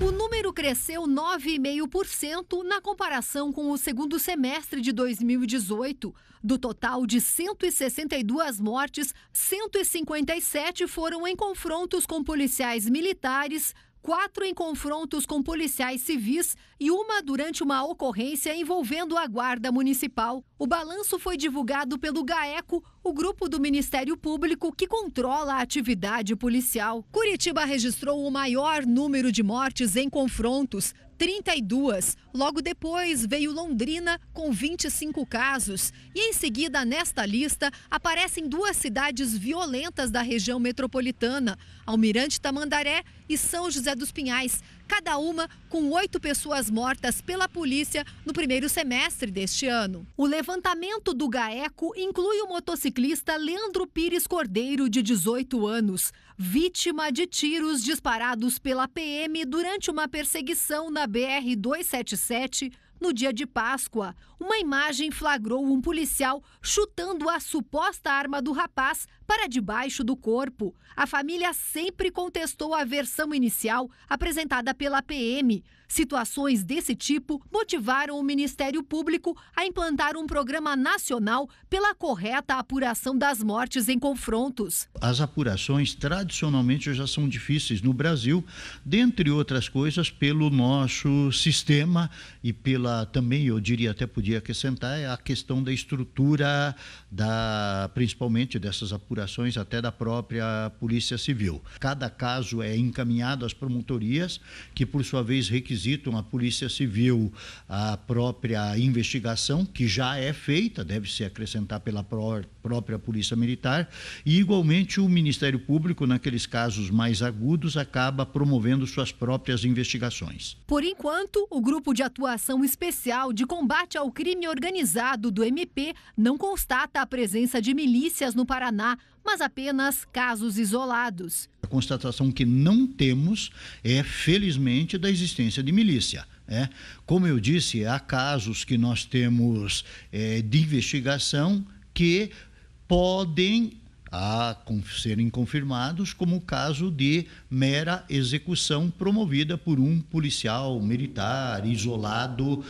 O número cresceu 9,5% na comparação com o segundo semestre de 2018. Do total de 162 mortes, 157 foram em confrontos com policiais militares, quatro em confrontos com policiais civis e uma durante uma ocorrência envolvendo a Guarda Municipal. O balanço foi divulgado pelo GAECO, o grupo do Ministério Público que controla a atividade policial. Curitiba registrou o maior número de mortes em confrontos, 32. Logo depois veio Londrina com 25 casos. E em seguida, nesta lista, aparecem duas cidades violentas da região metropolitana: Almirante Tamandaré e São José dos Pinhais, cada uma com oito pessoas mortas pela polícia no primeiro semestre deste ano. O levantamento do GAECO inclui o motociclista Leandro Pires Cordeiro, de 18 anos, vítima de tiros disparados pela PM durante uma perseguição na BR-277 no dia de Páscoa, uma imagem flagrou um policial chutando a suposta arma do rapaz para debaixo do corpo. A família sempre contestou a versão inicial apresentada pela PM. Situações desse tipo motivaram o Ministério Público a implantar um programa nacional pela correta apuração das mortes em confrontos. As apurações tradicionalmente já são difíceis no Brasil, dentre outras coisas, pelo nosso sistema e pela também, eu diria, até podia acrescentar, é a questão da estrutura, da, principalmente dessas apurações, até da própria Polícia Civil. Cada caso é encaminhado às promotorias, que por sua vez requisitam à Polícia Civil a própria investigação, que já é feita, deve se acrescentar pela própria Polícia Militar, e igualmente o Ministério Público, naqueles casos mais agudos, acaba promovendo suas próprias investigações. Por enquanto, o grupo de atuação Especial de Combate ao Crime Organizado do MP não constata a presença de milícias no Paraná, mas apenas casos isolados. A constatação que não temos é, felizmente, da existência de milícia. É, como eu disse, há casos que nós temos é, de investigação que podem a serem confirmados, como o caso de mera execução promovida por um policial militar isolado